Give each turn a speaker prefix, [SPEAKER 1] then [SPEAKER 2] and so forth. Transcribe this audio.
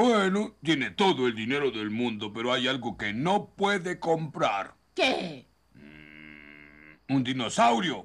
[SPEAKER 1] Bueno, tiene todo el dinero del mundo, pero hay algo que no puede comprar. ¿Qué? Mm, un dinosaurio.